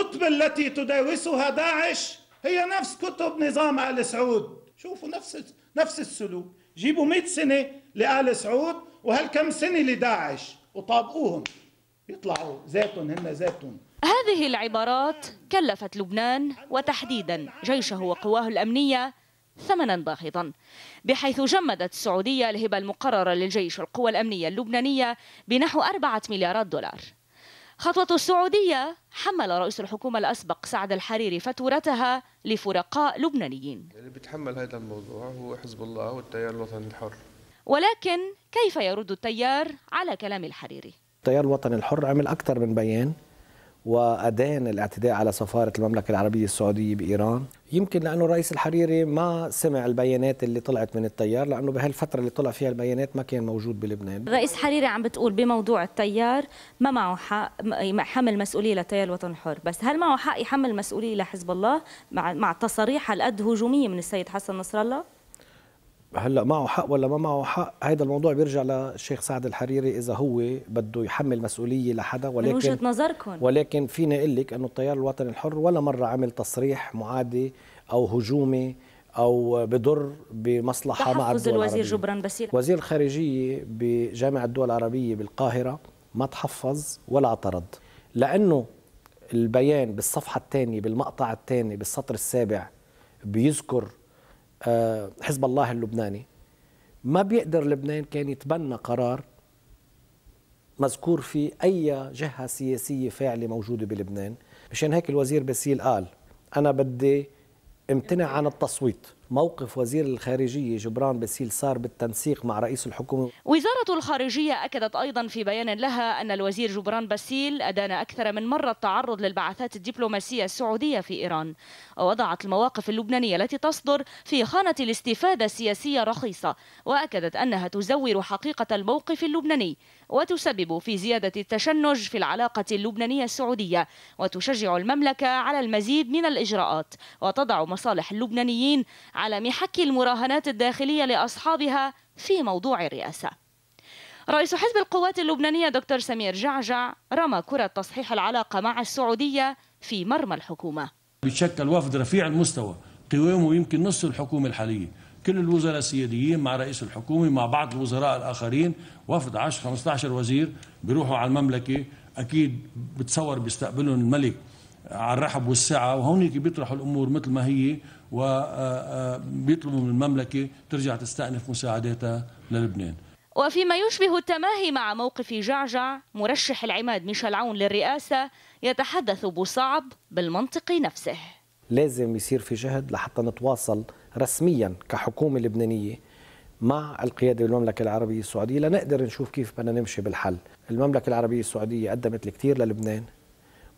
الكتب التي تداوسها داعش هي نفس كتب نظام آل سعود شوفوا نفس نفس السلوك جيبوا 100 سنة لآل سعود وهالكم سنة لداعش وطابقوهم بيطلعوا ذاتهم هن ذاتهم هذه العبارات كلفت لبنان وتحديدا جيشه وقواه الأمنية ثمنا باهظا بحيث جمدت السعودية الهبة المقررة للجيش والقوى الأمنية اللبنانية بنحو 4 مليارات دولار خطوة السعودية حمل رئيس الحكومة الأسبق سعد الحريري فاتورتها لفرقاء لبنانيين اللي بتحمل هذا الموضوع هو حزب الله والتيار الوطني الحر ولكن كيف يرد التيار على كلام الحريري؟ التيار الوطني الحر عمل أكثر من بيان وأدان الاعتداء على سفارة المملكة العربية السعودية بإيران يمكن لأنه الرئيس الحريري ما سمع البيانات اللي طلعت من التيار لأنه بهالفترة اللي طلع فيها البيانات ما كان موجود بلبنان الرئيس حريري عم بتقول بموضوع التيار ما معه حق يحمل مسؤولية لتيار الوطن الحر بس هل معه حق يحمل مسؤولية لحزب الله مع, مع تصاريح هالقد هجومية من السيد حسن نصر الله؟ هلا معه حق ولا ما معه حق هذا الموضوع بيرجع للشيخ سعد الحريري اذا هو بده يحمل مسؤوليه لحدا ولكن من وجهه نظركم ولكن فيني اقول لك انه التيار الوطني الحر ولا مره عمل تصريح معادي او هجومي او بضر بمصلحه مع الدول الوزير العربية. جبران بسير وزير الخارجيه بجامعه الدول العربيه بالقاهره ما تحفظ ولا اعترض لانه البيان بالصفحه الثانيه بالمقطع الثاني بالسطر السابع بيذكر آه، حزب الله اللبناني ما بيقدر لبنان كان يتبنى قرار مذكور في أي جهة سياسية فاعلة موجودة بلبنان مشان هيك الوزير بسيل قال أنا بدي امتنع عن التصويت موقف وزير الخارجية جبران باسيل صار بالتنسيق مع رئيس الحكومة وزارة الخارجية أكدت أيضا في بيان لها أن الوزير جبران باسيل أدان أكثر من مرة التعرض للبعثات الدبلوماسية السعودية في إيران ووضعت المواقف اللبنانية التي تصدر في خانة الاستفادة السياسية رخيصة وأكدت أنها تزور حقيقة الموقف اللبناني وتسبب في زيادة التشنج في العلاقة اللبنانية السعودية وتشجع المملكة على المزيد من الإجراءات وتضع مصالح اللبنانيين على محك المراهنات الداخلية لأصحابها في موضوع الرئاسة رئيس حزب القوات اللبنانية دكتور سمير جعجع رمى كرة تصحيح العلاقة مع السعودية في مرمى الحكومة بيتشكل وفد رفيع المستوى قوامه يمكن نص الحكومة الحالية كل الوزراء السياديين مع رئيس الحكومة مع بعض الوزراء الآخرين وفد 10-15 وزير بيروحوا على المملكة أكيد بتصور بيستقبلهم الملك على الرحب والسعة وهونيك بيطرحوا الأمور مثل ما هي وبيطلبوا آه، آه، من المملكة ترجع تستأنف مساعداتها للبنان وفيما يشبه التماهي مع موقف جعجع مرشح العماد ميشيل عون للرئاسة يتحدث بصعب بالمنطق نفسه لازم يصير في جهد لحتى نتواصل رسميا كحكومة لبنانية مع القيادة بالمملكة العربية السعودية لنقدر نشوف كيف بدنا نمشي بالحل المملكة العربية السعودية قدمت الكثير للبنان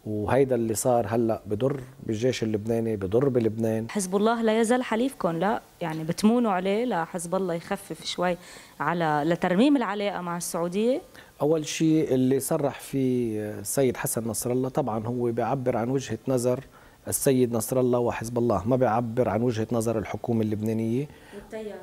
وهيدا اللي صار هلا بضر بالجيش اللبناني بضر بلبنان حزب الله لا يزال حليفكم لا يعني بتمونوا عليه لحزب الله يخفف شوي على لترميم العلاقه مع السعوديه اول شيء اللي صرح فيه السيد حسن نصر الله طبعا هو بيعبر عن وجهه نظر السيد نصر الله وحزب الله ما بيعبر عن وجهه نظر الحكومه اللبنانيه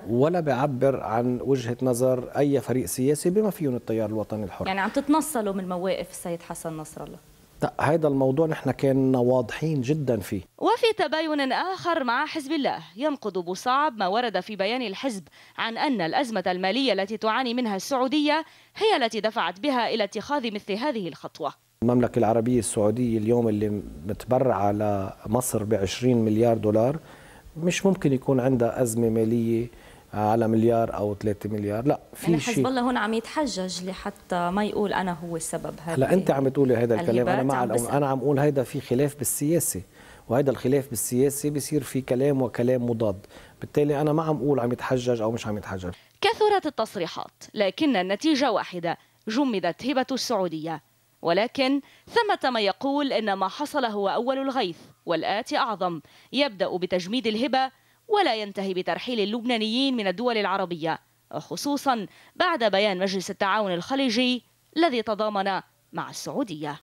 ولا بيعبر عن وجهه نظر اي فريق سياسي بما فيهم التيار الوطني الحر يعني عم تتنصلوا من مواقف السيد حسن نصر الله لا هذا الموضوع نحن كنا واضحين جدا فيه وفي تباين آخر مع حزب الله ينقض بصعب ما ورد في بيان الحزب عن أن الأزمة المالية التي تعاني منها السعودية هي التي دفعت بها إلى اتخاذ مثل هذه الخطوة المملكة العربية السعودية اليوم اللي متبرعة لمصر ب 20 مليار دولار مش ممكن يكون عندها أزمة مالية على مليار او 3 مليار لا في يعني حزب الله هون عم يتحجج لحتى ما يقول انا هو السبب هذا هلا انت عم تقولي هذا الكلام انا مع عم انا عم اقول هذا في خلاف بالسياسه وهذا الخلاف بالسياسه بصير في كلام وكلام مضاد بالتالي انا ما عم اقول عم يتحجج او مش عم يتحجج كثرت التصريحات لكن النتيجه واحده جمدت هبه السعوديه ولكن ثمة ما يقول إن ما حصل هو أول الغيث والآتي أعظم يبدأ بتجميد الهبة ولا ينتهي بترحيل اللبنانيين من الدول العربية خصوصا بعد بيان مجلس التعاون الخليجي الذي تضامن مع السعودية